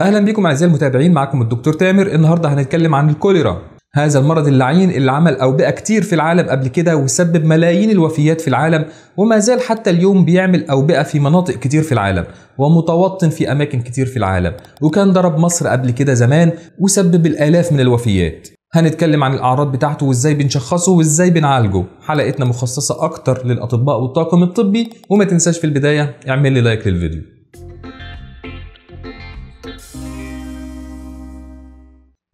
اهلا بكم اعزائي المتابعين معكم الدكتور تامر النهارده هنتكلم عن الكوليرا هذا المرض اللعين اللي عمل اوبئه كتير في العالم قبل كده وسبب ملايين الوفيات في العالم وما زال حتى اليوم بيعمل اوبئه في مناطق كتير في العالم ومتوطن في اماكن كتير في العالم وكان ضرب مصر قبل كده زمان وسبب الالاف من الوفيات هنتكلم عن الاعراض بتاعته وازاي بنشخصه وازاي بنعالجه حلقتنا مخصصه اكتر للاطباء والطاقم الطبي وما تنساش في البدايه اعمل لي لايك للفيديو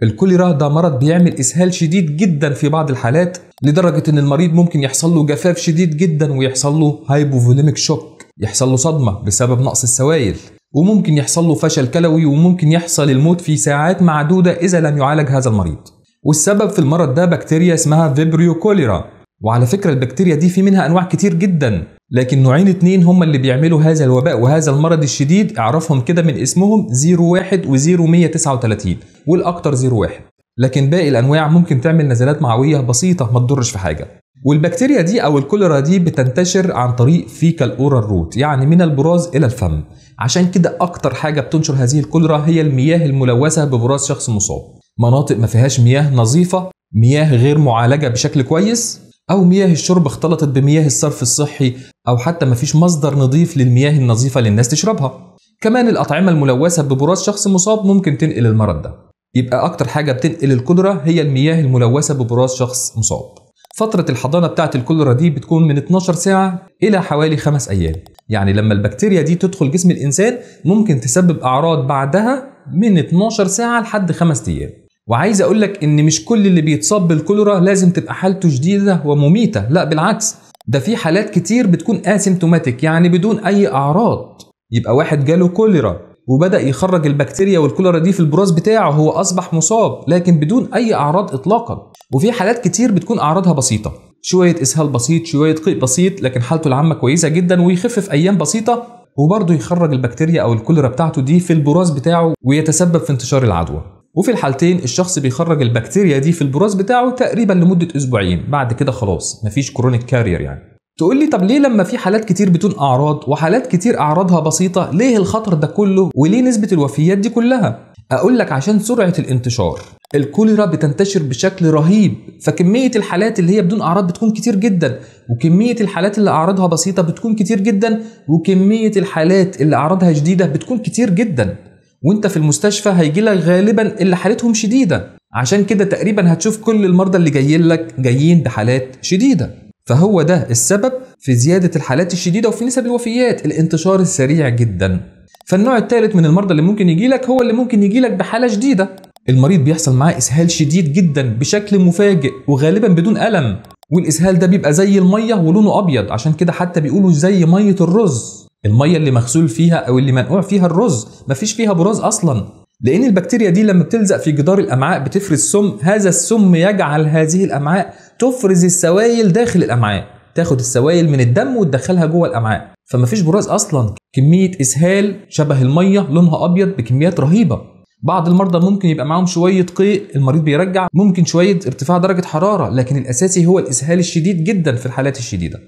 الكوليرا ده مرض بيعمل اسهال شديد جدا في بعض الحالات لدرجه ان المريض ممكن يحصل له جفاف شديد جدا ويحصل له هايبوفوليميك شوك يحصل له صدمه بسبب نقص السوائل وممكن يحصل له فشل كلوي وممكن يحصل الموت في ساعات معدوده اذا لم يعالج هذا المريض والسبب في المرض ده بكتيريا اسمها فيبريو كوليرا وعلى فكره البكتيريا دي في منها انواع كتير جدا لكن نوعين اتنين هما اللي بيعملوا هذا الوباء وهذا المرض الشديد اعرفهم كده من اسمهم 01 و 0139 والاكتر 01 لكن باقي الانواع ممكن تعمل نزلات معويه بسيطه ما تضرش في حاجه والبكتيريا دي او الكوليرا دي بتنتشر عن طريق فيكال اورال روت يعني من البراز الى الفم عشان كده اكتر حاجه بتنشر هذه الكوليرا هي المياه الملوثه ببراز شخص مصاب مناطق ما فيهاش مياه نظيفه مياه غير معالجه بشكل كويس أو مياه الشرب اختلطت بمياه الصرف الصحي أو حتى مفيش مصدر نظيف للمياه النظيفة للناس تشربها كمان الأطعمة الملوثة ببراز شخص مصاب ممكن تنقل المرض ده يبقى أكتر حاجة بتنقل الكدرة هي المياه الملوثة ببراز شخص مصاب فترة الحضانة بتاعة الكوليرا دي بتكون من 12 ساعة إلى حوالي 5 أيام يعني لما البكتيريا دي تدخل جسم الإنسان ممكن تسبب أعراض بعدها من 12 ساعة لحد 5 أيام وعايز اقول لك ان مش كل اللي بيتصاب بالكوليرا لازم تبقى حالته شديده ومميته لا بالعكس ده في حالات كتير بتكون اسيمتوماتيك يعني بدون اي اعراض يبقى واحد جاله كوليرا وبدا يخرج البكتيريا والكوليرا دي في البراز بتاعه هو اصبح مصاب لكن بدون اي اعراض اطلاقا وفي حالات كتير بتكون اعراضها بسيطه شويه اسهال بسيط شويه قيء بسيط لكن حالته العامه كويسه جدا ويخفف ايام بسيطه وبرضه يخرج البكتيريا او الكوليرا بتاعته دي في البراز بتاعه ويتسبب في انتشار العدوى وفي الحالتين الشخص بيخرج البكتيريا دي في البراز بتاعه تقريبا لمده اسبوعين بعد كده خلاص مفيش كرونيك كارير يعني تقول لي طب ليه لما في حالات كتير بدون اعراض وحالات كتير اعراضها بسيطه ليه الخطر ده كله وليه نسبه الوفيات دي كلها اقول لك عشان سرعه الانتشار الكوليرا بتنتشر بشكل رهيب فكميه الحالات اللي هي بدون اعراض بتكون كتير جدا وكميه الحالات اللي اعراضها بسيطه بتكون كتير جدا وكميه الحالات اللي اعراضها شديده بتكون كتير جدا وانت في المستشفى هيجي لك غالبا اللي حالتهم شديده عشان كده تقريبا هتشوف كل المرضى اللي جايين لك جايين بحالات شديده فهو ده السبب في زياده الحالات الشديده وفي نسب الوفيات الانتشار السريع جدا فالنوع الثالث من المرضى اللي ممكن يجي لك هو اللي ممكن يجي لك بحاله شديده المريض بيحصل معاه اسهال شديد جدا بشكل مفاجئ وغالبا بدون الم والاسهال ده بيبقى زي الميه ولونه ابيض عشان كده حتى بيقولوا زي ميه الرز الميه اللي مغسول فيها او اللي منقوع فيها الرز مفيش فيها براز اصلا لان البكتيريا دي لما بتلزق في جدار الامعاء بتفرز سم هذا السم يجعل هذه الامعاء تفرز السوائل داخل الامعاء تاخد السوائل من الدم وتدخلها جوه الامعاء فمفيش براز اصلا كميه اسهال شبه الميه لونها ابيض بكميات رهيبه بعض المرضى ممكن يبقى معاهم شويه قيء المريض بيرجع ممكن شويه ارتفاع درجه حراره لكن الاساسي هو الاسهال الشديد جدا في الحالات الشديده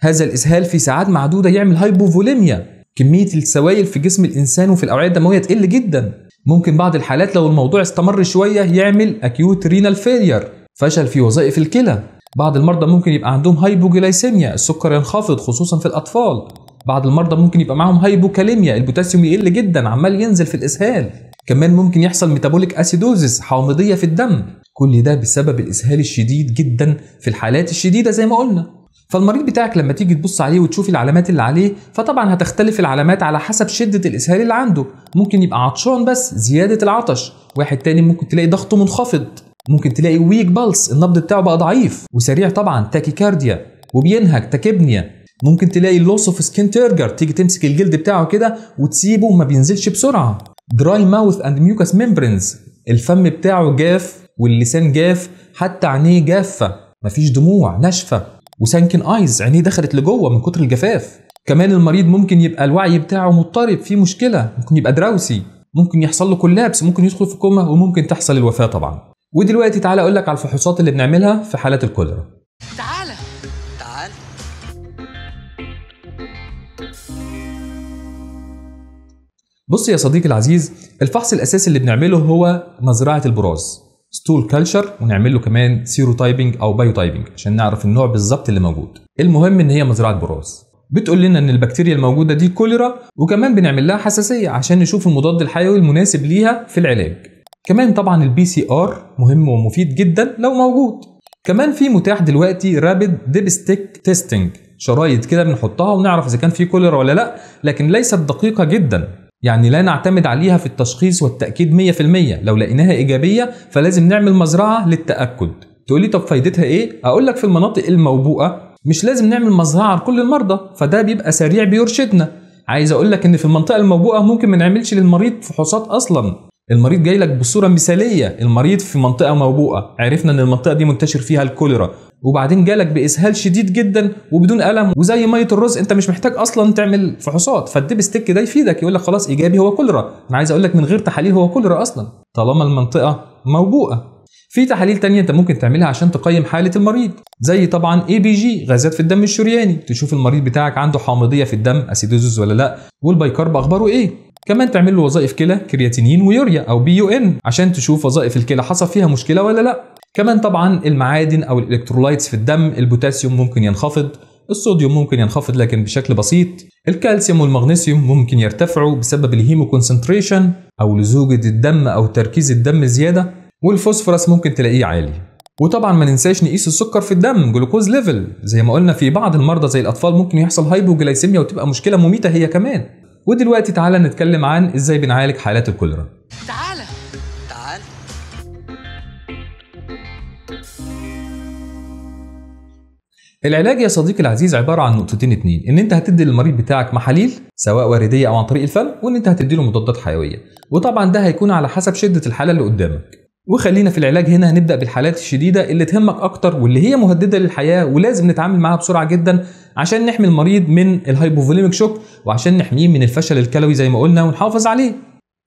هذا الإسهال في ساعات معدودة يعمل هايبوفوليميا كمية السوائل في جسم الإنسان وفي الأوعية الدموية تقل جدا ممكن بعض الحالات لو الموضوع استمر شوية يعمل أكيوت رينال فيلير فشل في وظائف الكلى بعض المرضى ممكن يبقى عندهم هايبوجلايسيميا السكر ينخفض خصوصا في الأطفال بعض المرضى ممكن يبقى معاهم هايبوكاليميا البوتاسيوم يقل جدا عمال ينزل في الإسهال كمان ممكن يحصل ميتابوليك اسيدوزس حامضية في الدم كل ده بسبب الإسهال الشديد جدا في الحالات الشديدة زي ما قلنا فالمريض بتاعك لما تيجي تبص عليه وتشوف العلامات اللي عليه فطبعا هتختلف العلامات على حسب شدة الإسهال اللي عنده ممكن يبقى عطشان بس زيادة العطش واحد تاني ممكن تلاقي ضغطه منخفض ممكن تلاقي ويك بالس النبض بتاعه بقى ضعيف وسريع طبعا تاكيكارديا وبينهج تاكيبنيا ممكن تلاقي لوس اوف سكين تيرجر تيجي تمسك الجلد بتاعه كده وتسيبه وما بينزلش بسرعه دراي ماوث اند ميوكاس ميمبرينز الفم بتاعه جاف واللسان جاف حتى عينيه جافه مفيش دموع ناشفه وسانكن ايز عينيه دخلت لجوه من كتر الجفاف كمان المريض ممكن يبقى الوعي بتاعه مضطرب في مشكله ممكن يبقى دراوسي ممكن يحصل له كولابس ممكن يدخل في كومه وممكن تحصل الوفاه طبعا ودلوقتي تعالى اقول لك على الفحوصات اللي بنعملها في حالات الكوليرا تعالى تعال بص يا صديقي العزيز الفحص الاساسي اللي بنعمله هو مزرعه البراز ستول كلشر ونعمل له كمان سيرو تايبنج او بايو تايبنج عشان نعرف النوع بالظبط اللي موجود المهم ان هي مزرعه براز بتقول لنا ان البكتيريا الموجوده دي كوليرا وكمان بنعمل لها حساسيه عشان نشوف المضاد الحيوي المناسب ليها في العلاج كمان طبعا البي سي ار مهم ومفيد جدا لو موجود كمان في متاح دلوقتي رابيد ديبستيك تيستنج شرايط كده بنحطها ونعرف اذا كان في كوليرا ولا لا لكن ليست دقيقه جدا يعني لا نعتمد عليها في التشخيص والتأكيد 100% لو لقيناها إيجابية فلازم نعمل مزرعة للتأكد تقول لي طب فايدتها إيه؟ أقول لك في المناطق الموبوءة مش لازم نعمل مزرعة لكل المرضى فده بيبقى سريع بيرشدنا عايز اقول لك ان في المنطقه الموبوءه ممكن ما نعملش للمريض فحوصات اصلا المريض جاي لك بصوره مثاليه المريض في منطقه موبوءه عرفنا ان المنطقه دي منتشر فيها الكوليرا وبعدين جالك باسهال شديد جدا وبدون الم وزي ميه الرز انت مش محتاج اصلا تعمل فحوصات فالديب ستيك ده يفيدك يقول لك خلاص ايجابي هو كوليرا انا عايز اقول لك من غير تحاليل هو كوليرا اصلا طالما المنطقه موبوءه في تحاليل تانية انت ممكن تعملها عشان تقيم حالة المريض زي طبعا اي بي جي غازات في الدم الشرياني تشوف المريض بتاعك عنده حامضية في الدم اسيدوزز ولا لا والبيكارب اخباره ايه كمان تعمل له وظائف كلى كرياتينين ويوريا او بي يو ان عشان تشوف وظائف الكلى حصل فيها مشكله ولا لا كمان طبعا المعادن او الالكترولايتس في الدم البوتاسيوم ممكن ينخفض الصوديوم ممكن ينخفض لكن بشكل بسيط الكالسيوم والمغنيسيوم ممكن يرتفعوا بسبب الهيمو كونسنتريشن او لزوجة الدم او تركيز الدم زيادة والفوسفورس ممكن تلاقيه عالي وطبعا ما ننساش نقيس السكر في الدم جلوكوز ليفل زي ما قلنا في بعض المرضى زي الاطفال ممكن يحصل هايبوجلايسيميا وتبقى مشكله مميته هي كمان ودلوقتي تعالى نتكلم عن ازاي بنعالج حالات الكوليرا تعالى تعال العلاج يا صديقي العزيز عباره عن نقطتين اتنين ان انت هتدي للمريض بتاعك محاليل سواء وريديه او عن طريق الفم وان انت هتدي له مضادات حيويه وطبعا ده هيكون على حسب شده الحاله اللي قدامك وخلينا في العلاج هنا هنبدا بالحالات الشديده اللي تهمك اكتر واللي هي مهدده للحياه ولازم نتعامل معاها بسرعه جدا عشان نحمي المريض من الهايبوفوليميك شوك وعشان نحميه من الفشل الكلوي زي ما قلنا ونحافظ عليه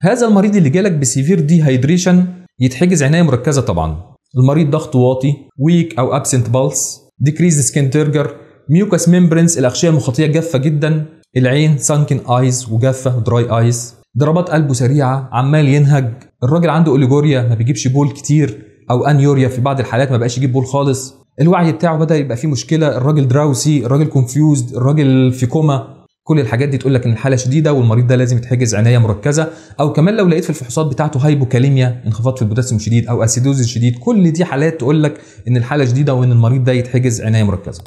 هذا المريض اللي جالك بسيفير دي هايدريشن يتحجز عنايه مركزه طبعا المريض ضغطه واطي ويك او ابسنت بالس ديكريز سكين ترجر ميوكاس ميمبرنس الاغشيه المخاطيه جافه جدا العين سانكن ايز وجافه ودراي ايز ضربات قلبه سريعه عمال ينهج الراجل عنده اوليجوريا ما بيجيبش بول كتير او انيوريا في بعض الحالات ما بقاش يجيب بول خالص الوعي بتاعه بدا يبقى فيه مشكله الراجل دراوسي الراجل كونفيوزد الراجل في كوما كل الحاجات دي تقول لك ان الحاله شديده والمريض ده لازم يتحجز عنايه مركزه او كمان لو لقيت في الفحوصات بتاعته هايبوكاليميا انخفاض في البوتاسيوم شديد او اسيدوز شديد كل دي حالات تقول لك ان الحاله شديده وان المريض ده يتحجز عنايه مركزه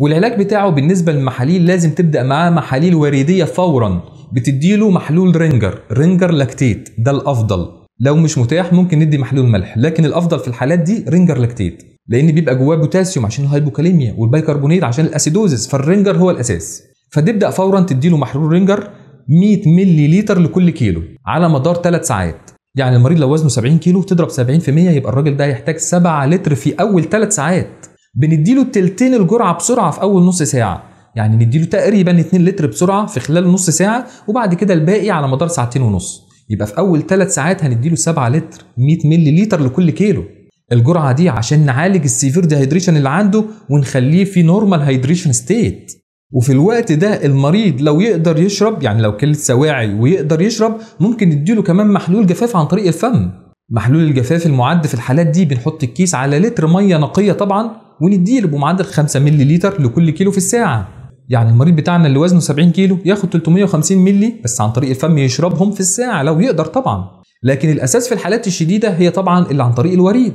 والعلاج بتاعه بالنسبه للمحاليل لازم تبدا معاه محاليل وريديه فورا بتديله محلول رينجر رينجر لاكتيت ده الافضل لو مش متاح ممكن ندي محلول ملح لكن الافضل في الحالات دي رينجر لاكتيت لان بيبقى جواه بوتاسيوم عشان الهايبوكاليميا والبيكربونيت عشان الاسيدوزس فالرينجر هو الاساس فتبدا فورا تديله محلول رينجر 100 ملي لتر لكل كيلو على مدار 3 ساعات يعني المريض لو وزنه 70 كيلو تضرب 70% يبقى الراجل ده هيحتاج 7 لتر في اول 3 ساعات بنديله تلتين الجرعه بسرعه في اول نص ساعه يعني نديله تقريبا 2 لتر بسرعه في خلال نص ساعه وبعد كده الباقي على مدار ساعتين ونص يبقى في اول 3 ساعات هنديله 7 لتر 100 ملي لتر لكل كيلو الجرعه دي عشان نعالج السيفير دي هيدريشن اللي عنده ونخليه في نورمال هيدريشن ستيت وفي الوقت ده المريض لو يقدر يشرب يعني لو كلت سواعي ويقدر يشرب ممكن نديله كمان محلول جفاف عن طريق الفم محلول الجفاف المعد في الحالات دي بنحط الكيس على لتر ميه نقيه طبعا ونديله بمعدل 5 مللي لتر لكل كيلو في الساعه يعني المريض بتاعنا اللي وزنه 70 كيلو ياخد 350 مللي بس عن طريق الفم يشربهم في الساعه لو يقدر طبعا لكن الاساس في الحالات الشديده هي طبعا اللي عن طريق الوريد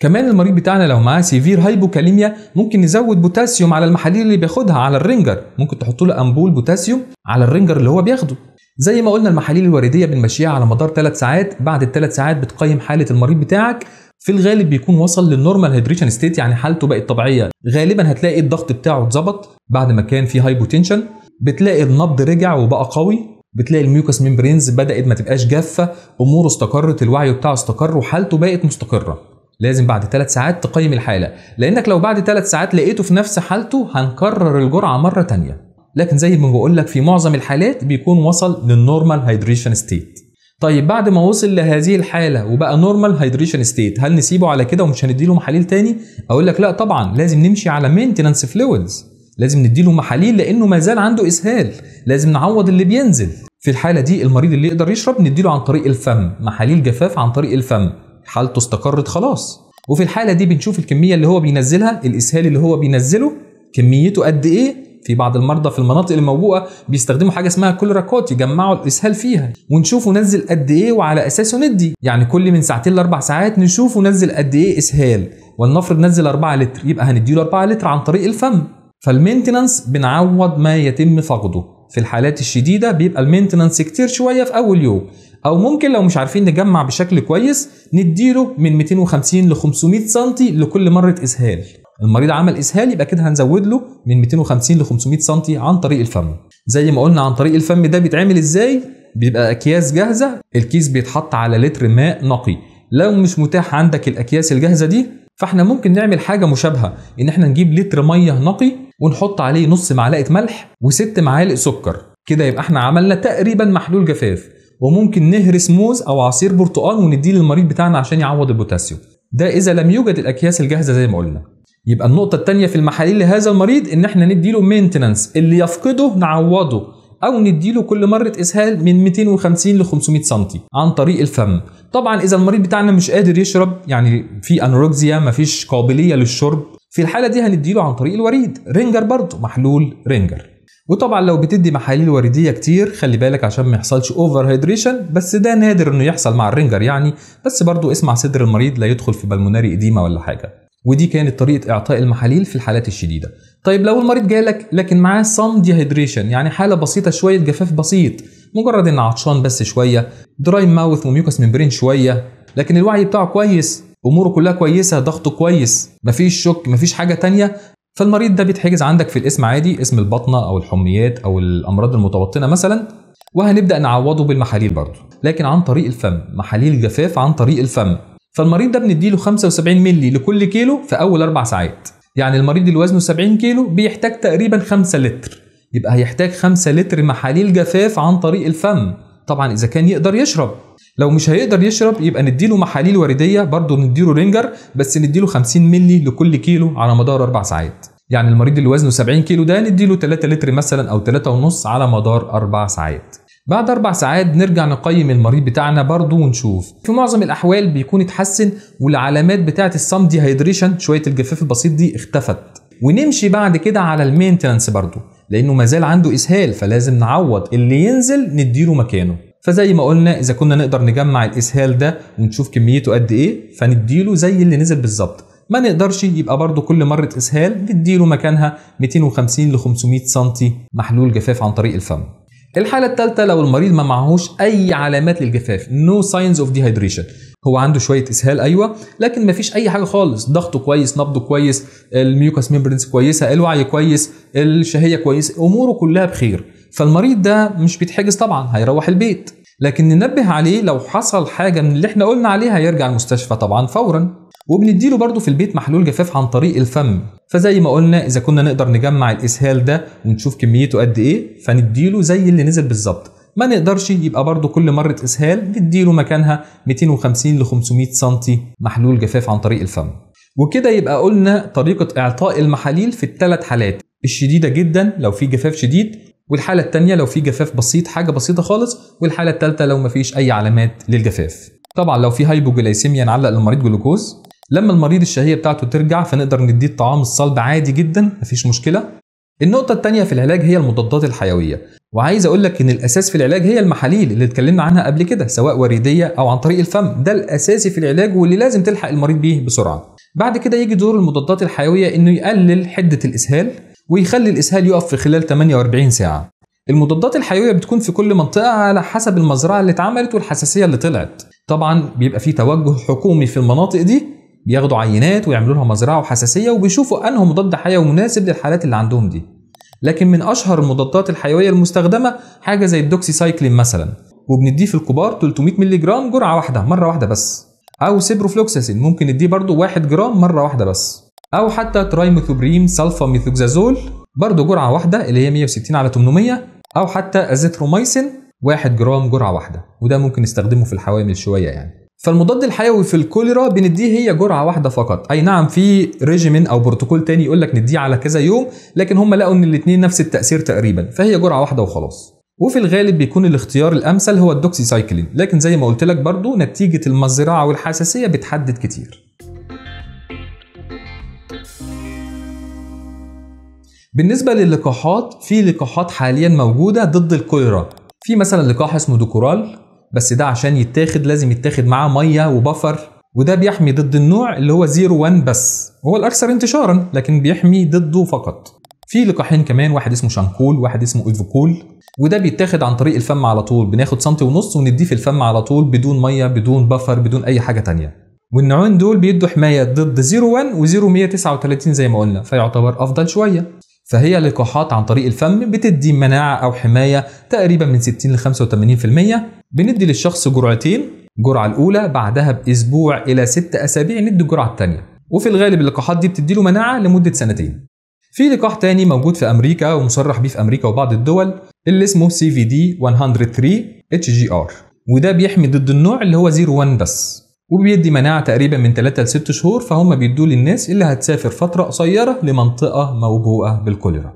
كمان المريض بتاعنا لو معاه سيفير هايبوكاليميا ممكن نزود بوتاسيوم على المحاليل اللي بياخدها على الرنجر ممكن تحط له امبول بوتاسيوم على الرنجر اللي هو بياخده زي ما قلنا المحاليل الوريديه بنمشيها على مدار 3 ساعات بعد الثلاث ساعات بتقيم حاله المريض بتاعك في الغالب بيكون وصل للنورمال هيدريشن ستيت يعني حالته بقت طبيعيه غالبا هتلاقي الضغط بتاعه اتظبط بعد ما كان في هايبوتنشن بتلاقي النبض رجع وبقى قوي بتلاقي الميوكس ميمبرينز بدات ما تبقاش جافه اموره استقرت الوعي بتاعه استقر وحالته بقت مستقره لازم بعد ثلاث ساعات تقيم الحالة لأنك لو بعد ثلاث ساعات لقيته في نفس حالته هنكرر الجرعة مرة تانية لكن زي ما بقول لك في معظم الحالات بيكون وصل للنورمال هيدريشن ستيت طيب بعد ما وصل لهذه الحاله وبقى نورمال هيدريشن ستيت هل نسيبه على كده ومش هنديله محاليل تاني اقول لك لا طبعا لازم نمشي على مينتنانس فلويدز لازم نديله محاليل لانه ما زال عنده اسهال لازم نعوض اللي بينزل في الحاله دي المريض اللي يقدر يشرب نديله عن طريق الفم محاليل جفاف عن طريق الفم حالته استقرت خلاص وفي الحالة دي بنشوف الكمية اللي هو بينزلها الإسهال اللي هو بينزله كميته قد إيه في بعض المرضى في المناطق الموبوءه بيستخدموا حاجه اسمها كولراكوت يجمعوا الاسهال فيها ونشوفه نزل قد ايه وعلى اساسه ندي يعني كل من ساعتين لاربع ساعات نشوفه نزل قد ايه اسهال ولنفرض نزل 4 لتر يبقى هنديله 4 لتر عن طريق الفم فالمينتنانس بنعوض ما يتم فقده في الحالات الشديده بيبقى المينتنانس كتير شويه في اول يوم او ممكن لو مش عارفين نجمع بشكل كويس نديله من 250 ل 500 سم لكل مره اسهال المريض عمل اسهال يبقى كده هنزود له من 250 ل 500 سم عن طريق الفم زي ما قلنا عن طريق الفم ده بيتعمل ازاي بيبقى اكياس جاهزه الكيس بيتحط على لتر ماء نقي لو مش متاح عندك الاكياس الجاهزه دي فاحنا ممكن نعمل حاجه مشابهه ان احنا نجيب لتر ميه نقي ونحط عليه نص معلقه ملح وست معالق سكر كده يبقى احنا عملنا تقريبا محلول جفاف وممكن نهرس موز او عصير برتقال ونديه للمريض بتاعنا عشان يعوض البوتاسيوم ده اذا لم يوجد الاكياس الجاهزه زي ما قلنا يبقى النقطه الثانيه في المحاليل لهذا المريض ان احنا نديله مينتنانس اللي يفقده نعوضه او نديله كل مره اسهال من 250 ل 500 سم عن طريق الفم طبعا اذا المريض بتاعنا مش قادر يشرب يعني في انوركسيا مفيش قابليه للشرب في الحاله دي هنديله عن طريق الوريد رينجر برضه محلول رينجر وطبعا لو بتدي محاليل وريديه كتير خلي بالك عشان ما يحصلش اوفر هيدريشن بس ده نادر انه يحصل مع الرنجر يعني بس برضو اسمع صدر المريض لا يدخل في بالموناري اديمه ولا حاجه ودي كانت طريقه اعطاء المحاليل في الحالات الشديده طيب لو المريض جالك لكن معاه صم ديهيدريشن يعني حاله بسيطه شويه جفاف بسيط مجرد ان عطشان بس شويه دراي ماوث وميوكس ممبرين شويه لكن الوعي بتاعه كويس اموره كلها كويسه ضغطه كويس مفيش شك مفيش حاجه تانية فالمريض ده بيتحجز عندك في الاسم عادي اسم البطنه او الحميات او الامراض المتوطنه مثلا وهنبدا نعوضه بالمحاليل برضه لكن عن طريق الفم محاليل جفاف عن طريق الفم فالمريض ده بنديله 75 مللي لكل كيلو في اول اربع ساعات يعني المريض اللي وزنه 70 كيلو بيحتاج تقريبا 5 لتر يبقى هيحتاج 5 لتر محاليل جفاف عن طريق الفم طبعا اذا كان يقدر يشرب لو مش هيقدر يشرب يبقى نديله محاليل ورديه برضه نديله رينجر بس نديله 50 مللي لكل كيلو على مدار اربع ساعات يعني المريض اللي وزنه 70 كيلو ده نديله 3 لتر مثلا او 3.5 على مدار اربع ساعات بعد أربع ساعات نرجع نقيم المريض بتاعنا برضه ونشوف في معظم الأحوال بيكون اتحسن والعلامات بتاعة الصم دي هيدريشن شوية الجفاف البسيط دي اختفت ونمشي بعد كده على المينتنانس برضه لأنه مازال عنده إسهال فلازم نعوض اللي ينزل نديله مكانه فزي ما قلنا اذا كنا نقدر نجمع الاسهال ده ونشوف كميته قد ايه فنديله زي اللي نزل بالظبط ما نقدرش يبقى برضو كل مرة إسهال نديله مكانها 250 ل 500 سم محلول جفاف عن طريق الفم الحالة الثالثة لو المريض ما معهوش أي علامات للجفاف no signs of dehydration هو عنده شوية إسهال أيوة لكن ما فيش أي حاجة خالص ضغطه كويس نبضه كويس الميوكاس ميمبرينز كويسة الوعي كويس الشهية كويس أموره كلها بخير فالمريض ده مش بيتحجز طبعا هيروح البيت لكن ننبه عليه لو حصل حاجه من اللي احنا قلنا عليها يرجع المستشفى طبعا فورا وبنديله برضه في البيت محلول جفاف عن طريق الفم فزي ما قلنا اذا كنا نقدر نجمع الاسهال ده ونشوف كميته قد ايه فنديله زي اللي نزل بالظبط ما نقدرش يبقى برضه كل مرة إسهال نديله مكانها 250 ل 500 سم محلول جفاف عن طريق الفم وكده يبقى قلنا طريقة إعطاء المحاليل في الثلاث حالات الشديدة جدا لو في جفاف شديد والحالة الثانية لو في جفاف بسيط حاجة بسيطة خالص والحالة الثالثة لو مفيش أي علامات للجفاف طبعا لو في هايبوجلايسيميا نعلق للمريض جلوكوز لما المريض الشهية بتاعته ترجع فنقدر نديه الطعام الصلب عادي جدا مفيش مشكلة النقطة الثانية في العلاج هي المضادات الحيوية وعايز اقول لك ان الاساس في العلاج هي المحاليل اللي اتكلمنا عنها قبل كده سواء وريدية او عن طريق الفم ده الاساسي في العلاج واللي لازم تلحق المريض بيه بسرعة بعد كده يجي دور المضادات الحيوية انه يقلل حدة الاسهال ويخلي الإسهال يقف في خلال 48 ساعة المضادات الحيوية بتكون في كل منطقة على حسب المزرعة اللي اتعملت والحساسية اللي طلعت طبعا بيبقى في توجه حكومي في المناطق دي بياخدوا عينات ويعملوا لها مزرعة وحساسية وبيشوفوا أنه مضاد حيوي مناسب للحالات اللي عندهم دي لكن من أشهر المضادات الحيوية المستخدمة حاجة زي الدوكسي سايكلين مثلا وبنديه في الكبار 300 مللي جرام جرعة واحدة مرة واحدة بس أو سيبروفلوكساسين ممكن نديه برضه 1 جرام مرة واحدة بس او حتى ترايميثوبريم سلفا ميثوكزازول برضه جرعه واحده اللي هي 160 على 800 او حتى ازيثروميسين 1 جرام جرعه واحده وده ممكن نستخدمه في الحوامل شويه يعني فالمضاد الحيوي في الكوليرا بنديه هي جرعه واحده فقط اي نعم في ريجيمين او بروتوكول تاني يقول لك نديه على كذا يوم لكن هم لقوا ان الاثنين نفس التاثير تقريبا فهي جرعه واحده وخلاص وفي الغالب بيكون الاختيار الامثل هو الدوكسي سايكلين لكن زي ما قلت لك برضو نتيجه المزرعه والحساسيه بتحدد كتير بالنسبه للقاحات في لقاحات حاليا موجوده ضد الكوليرا في مثلا لقاح اسمه دوكورال بس ده عشان يتاخد لازم يتاخد معاه ميه وبفر وده بيحمي ضد النوع اللي هو 01 بس هو الاكثر انتشارا لكن بيحمي ضده فقط في لقاحين كمان واحد اسمه شانكول واحد اسمه ايفوكول وده بيتاخد عن طريق الفم على طول بناخد سنتي ونص ونديه في الفم على طول بدون ميه بدون بفر بدون اي حاجه تانية والنوعين دول بيدوا حمايه ضد 01 و 0139 زي ما قلنا فيعتبر افضل شويه فهي لقاحات عن طريق الفم بتدي مناعة أو حماية تقريبا من 60 ل 85% بندي للشخص جرعتين الجرعة الأولى بعدها بأسبوع إلى ست أسابيع ندي الجرعة الثانية وفي الغالب اللقاحات دي بتديله مناعة لمدة سنتين في لقاح تاني موجود في أمريكا ومصرح بيه في أمريكا وبعض الدول اللي اسمه سي في دي 103 اتش جي ار وده بيحمي ضد النوع اللي هو 01 بس وبيدي مناعه تقريبا من 3 ل 6 شهور فهم بيدوه للناس اللي هتسافر فتره قصيره لمنطقه موبوءه بالكوليرا.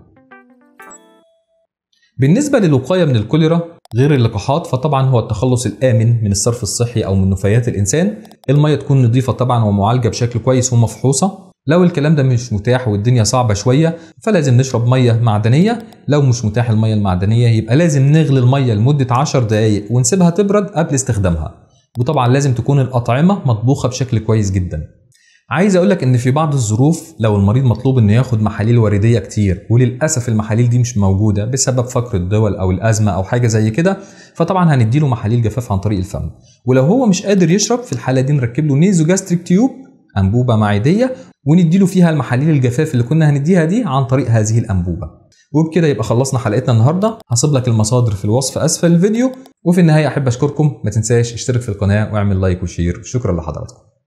بالنسبه للوقايه من الكوليرا غير اللقاحات فطبعا هو التخلص الامن من الصرف الصحي او من نفايات الانسان، الميه تكون نظيفه طبعا ومعالجه بشكل كويس ومفحوصه. لو الكلام ده مش متاح والدنيا صعبه شويه فلازم نشرب ميه معدنيه، لو مش متاح الميه المعدنيه يبقى لازم نغلي الميه لمده 10 دقائق ونسيبها تبرد قبل استخدامها. وطبعا لازم تكون الأطعمة مطبوخة بشكل كويس جدا عايز اقولك ان في بعض الظروف لو المريض مطلوب انه ياخد محاليل وريديه كتير وللاسف المحاليل دي مش موجوده بسبب فقر الدول او الازمه او حاجه زي كده فطبعا هنديله محاليل جفاف عن طريق الفم ولو هو مش قادر يشرب في الحاله دي نركب له نيزو جاستريك تيوب انبوبه معديه ونديله فيها المحاليل الجفاف اللي كنا هنديها دي عن طريق هذه الانبوبه وبكده يبقى خلصنا حلقتنا النهارده هسيب لك المصادر في الوصف اسفل الفيديو وفي النهايه احب اشكركم ما تنساش اشترك في القناه واعمل لايك وشير شكرا لحضراتكم